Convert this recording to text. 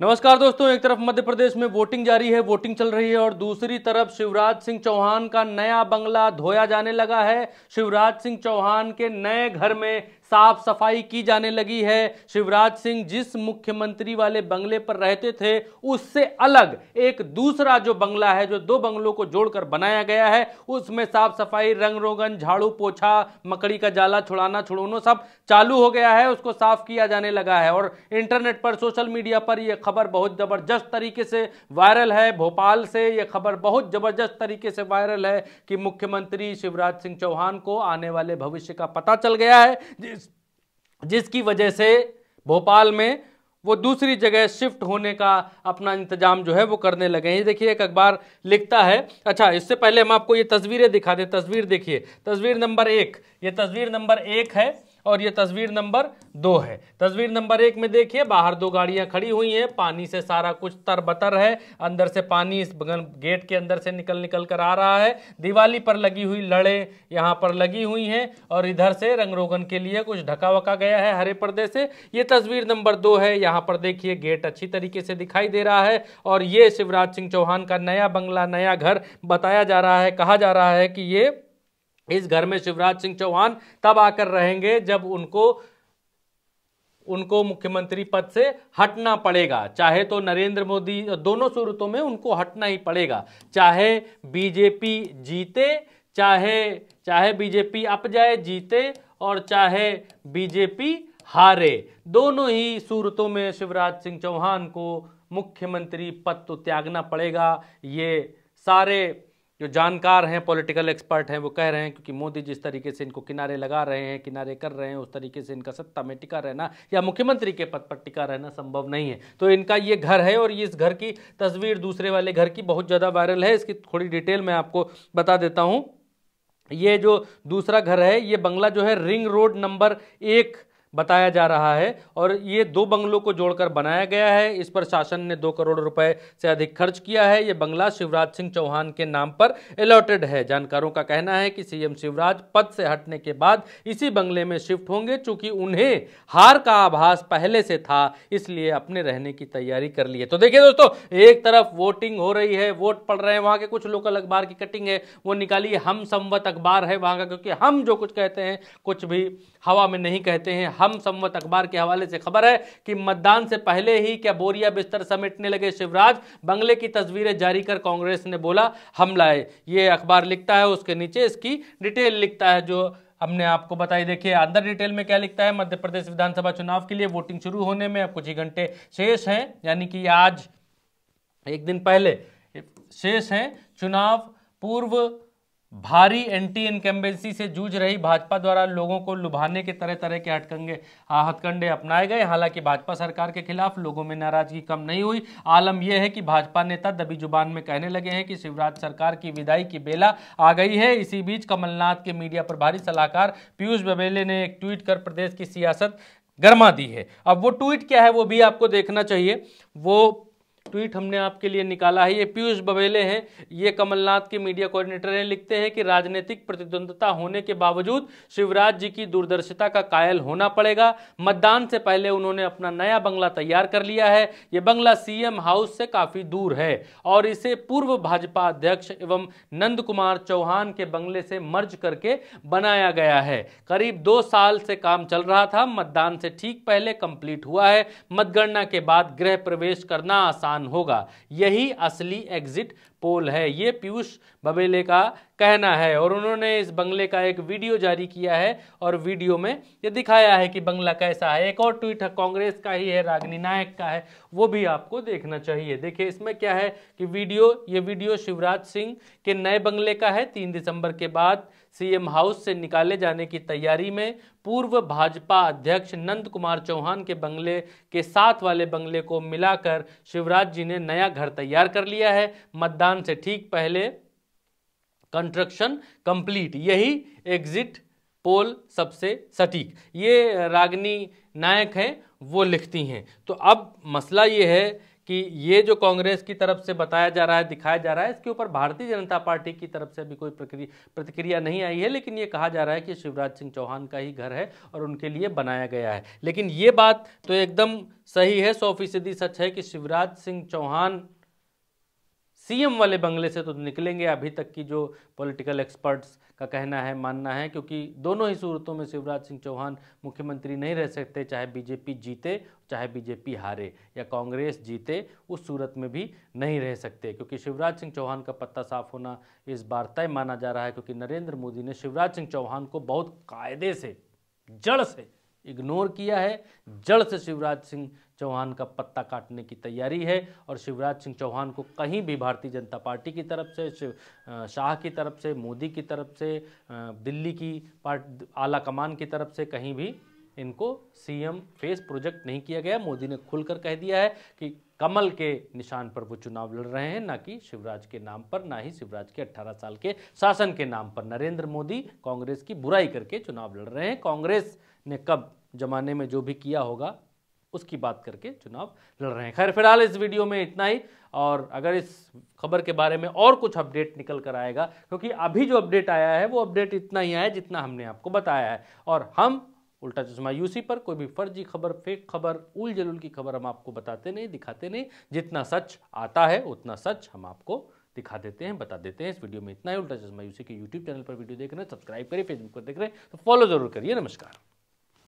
नमस्कार दोस्तों एक तरफ मध्य प्रदेश में वोटिंग जारी है वोटिंग चल रही है और दूसरी तरफ शिवराज सिंह चौहान का नया बंगला धोया जाने लगा है शिवराज सिंह चौहान के नए घर में साफ सफाई की जाने लगी है शिवराज सिंह जिस मुख्यमंत्री वाले बंगले पर रहते थे उससे अलग एक दूसरा जो बंगला है जो दो बंगलों को जोड़कर बनाया गया है उसमें साफ सफाई रंग रोगन झाड़ू पोछा मकड़ी का जाला छुड़ाना छुड़ोनो सब चालू हो गया है उसको साफ किया जाने लगा है और इंटरनेट पर सोशल मीडिया पर यह खबर बहुत ज़बरदस्त तरीके से वायरल है भोपाल से यह खबर बहुत ज़बरदस्त तरीके से वायरल है कि मुख्यमंत्री शिवराज सिंह चौहान को आने वाले भविष्य का पता चल गया है जिसकी वजह से भोपाल में वो दूसरी जगह शिफ्ट होने का अपना इंतजाम जो है वो करने लगे ये देखिए एक अखबार लिखता है अच्छा इससे पहले हम आपको ये तस्वीरें दिखा दें तस्वीर देखिए तस्वीर नंबर एक ये तस्वीर नंबर एक है और ये तस्वीर नंबर दो है तस्वीर नंबर एक में देखिए बाहर दो गाड़ियां खड़ी हुई हैं पानी से सारा कुछ तर बतर है अंदर से पानी इस गेट के अंदर से निकल निकल कर आ रहा है दिवाली पर लगी हुई लड़े यहाँ पर लगी हुई हैं और इधर से रंग रोगन के लिए कुछ ढका वका गया है हरे पर्दे से ये तस्वीर नंबर दो है यहाँ पर देखिए गेट अच्छी तरीके से दिखाई दे रहा है और ये शिवराज सिंह चौहान का नया बंगला नया घर बताया जा रहा है कहा जा रहा है कि ये इस घर में शिवराज सिंह चौहान तब आकर रहेंगे जब उनको उनको मुख्यमंत्री पद से हटना पड़ेगा चाहे तो नरेंद्र मोदी दोनों सूरतों में उनको हटना ही पड़ेगा चाहे बीजेपी जीते चाहे चाहे बीजेपी अप जाए जीते और चाहे बीजेपी हारे दोनों ही सूरतों में शिवराज सिंह चौहान को मुख्यमंत्री पद तो त्यागना पड़ेगा ये सारे जो जानकार हैं पॉलिटिकल एक्सपर्ट हैं वो कह रहे हैं क्योंकि मोदी जिस तरीके से इनको किनारे लगा रहे हैं किनारे कर रहे हैं उस तरीके से इनका सत्ता में टिका रहना या मुख्यमंत्री के पद पर टिका रहना संभव नहीं है तो इनका ये घर है और ये इस घर की तस्वीर दूसरे वाले घर की बहुत ज़्यादा वायरल है इसकी थोड़ी डिटेल मैं आपको बता देता हूँ ये जो दूसरा घर है ये बंगला जो है रिंग रोड नंबर एक बताया जा रहा है और ये दो बंगलों को जोड़कर बनाया गया है इस पर शासन ने दो करोड़ रुपए से अधिक खर्च किया है ये बंगला शिवराज सिंह चौहान के नाम पर अलॉटेड है जानकारों का कहना है कि सीएम शिवराज पद से हटने के बाद इसी बंगले में शिफ्ट होंगे चूंकि उन्हें हार का आभास पहले से था इसलिए अपने रहने की तैयारी कर ली है तो देखिए दोस्तों एक तरफ वोटिंग हो रही है वोट पड़ रहे हैं वहां के कुछ लोकल अखबार की कटिंग है वो निकाली हम संवत अखबार है वहां का क्योंकि हम जो कुछ कहते हैं कुछ भी हवा में नहीं कहते हैं हम संवत अखबार के हवाले से खबर है कि मतदान से पहले ही क्या बोरिया बिस्तर समेटने लगे शिवराज बंगले की तस्वीरें जारी कर कांग्रेस ने बोला हमला है ये अखबार लिखता है उसके नीचे इसकी डिटेल लिखता है जो हमने आपको बताई देखिए अंदर डिटेल में क्या लिखता है मध्य प्रदेश विधानसभा चुनाव के लिए वोटिंग शुरू होने में अब कुछ ही घंटे शेष हैं यानी कि आज एक दिन पहले शेष हैं चुनाव पूर्व भारी एंटी इनकम्बेंसी से जूझ रही भाजपा द्वारा लोगों को लुभाने के तरह तरह के हटकंगे हथकंडे अपनाए गए हालांकि भाजपा सरकार के खिलाफ लोगों में नाराजगी कम नहीं हुई आलम यह है कि भाजपा नेता दबी जुबान में कहने लगे हैं कि शिवराज सरकार की विदाई की बेला आ गई है इसी बीच कमलनाथ के मीडिया प्रभारी सलाहकार पीयूष बबेले ने एक ट्वीट कर प्रदेश की सियासत गर्मा दी है अब वो ट्वीट क्या है वो भी आपको देखना चाहिए वो ट्वीट हमने आपके लिए निकाला है ये पीयूष बबेले हैं ये कमलनाथ के मीडिया कोऑर्डिनेटर हैं लिखते हैं कि राजनीतिक प्रतिद्वंदता होने के बावजूद शिवराज जी की दूरदर्शिता का कायल होना पड़ेगा मतदान से पहले उन्होंने अपना नया बंगला तैयार कर लिया है ये बंगला सीएम हाउस से काफ़ी दूर है और इसे पूर्व भाजपा अध्यक्ष एवं नंद कुमार चौहान के बंगले से मर्ज करके बनाया गया है करीब दो साल से काम चल रहा था मतदान से ठीक पहले कंप्लीट हुआ है मतगणना के बाद गृह प्रवेश करना आसान नुकसान होगा यही असली एग्जिट पोल है ये पीयूष बबेले का कहना है और उन्होंने इस बंगले का एक वीडियो जारी किया है और वीडियो में ये दिखाया है कि बंगला कैसा है एक और ट्वीट है कांग्रेस का ही है रागनी नायक का है वो भी आपको देखना चाहिए देखिए इसमें क्या है कि वीडियो ये वीडियो शिवराज सिंह के नए बंगले का है तीन दिसंबर के बाद सीएम हाउस से निकाले जाने की तैयारी में पूर्व भाजपा अध्यक्ष नंद कुमार चौहान के बंगले के साथ वाले बंगले को मिलाकर शिवराज जी ने नया घर तैयार कर लिया है मतदान ध्यान से ठीक पहले कंस्ट्रक्शन कंप्लीट यही एग्जिट पोल सबसे सटीक ये रागनी नायक हैं वो लिखती हैं तो अब मसला ये है कि ये जो कांग्रेस की तरफ से बताया जा रहा है दिखाया जा रहा है इसके ऊपर भारतीय जनता पार्टी की तरफ से अभी कोई प्रतिक्रिया नहीं आई है लेकिन ये कहा जा रहा है कि शिवराज सिंह चौहान का ही घर है और उनके लिए बनाया गया है लेकिन ये बात तो एकदम सही है सौ फीसदी सच है कि शिवराज सिंह चौहान सीएम वाले बंगले से तो निकलेंगे अभी तक की जो पॉलिटिकल एक्सपर्ट्स का कहना है मानना है क्योंकि दोनों ही सूरतों में शिवराज सिंह चौहान मुख्यमंत्री नहीं रह सकते चाहे बीजेपी जीते चाहे बीजेपी हारे या कांग्रेस जीते उस सूरत में भी नहीं रह सकते क्योंकि शिवराज सिंह चौहान का पत्ता साफ होना इस बार तय माना जा रहा है क्योंकि नरेंद्र मोदी ने शिवराज सिंह चौहान को बहुत कायदे से जड़ से इग्नोर किया है जड़ से शिवराज सिंह चौहान का पत्ता काटने की तैयारी है और शिवराज सिंह चौहान को कहीं भी भारतीय जनता पार्टी की तरफ से शिव शाह की तरफ से मोदी की तरफ से दिल्ली की पार्ट आला कमान की तरफ से कहीं भी इनको सीएम फेस प्रोजेक्ट नहीं किया गया मोदी ने खुलकर कह दिया है कि कमल के निशान पर वो चुनाव लड़ रहे हैं ना कि शिवराज के नाम पर ना ही शिवराज के 18 साल के शासन के नाम पर नरेंद्र मोदी कांग्रेस की बुराई करके चुनाव लड़ रहे हैं कांग्रेस ने कब ज़माने में जो भी किया होगा उसकी बात करके चुनाव लड़ रहे हैं खैर फिलहाल इस वीडियो में इतना ही और अगर इस खबर के बारे में और कुछ अपडेट निकल कर आएगा क्योंकि अभी जो अपडेट आया है वो अपडेट इतना ही आया जितना हमने आपको बताया है और हम उल्टा चश्मा यूसी पर कोई भी फर्जी खबर फेक खबर उल जलूल की खबर हम आपको बताते नहीं दिखाते नहीं जितना सच आता है उतना सच हम आपको दिखा देते हैं बता देते हैं इस वीडियो में इतना ही उल्टा चश्मा यूसी के यूट्यूब चैनल पर वीडियो देख रहे हैं सब्सक्राइब करिए फेसबुक पर देख रहे हैं तो फॉलो जरूर करिए नमस्कार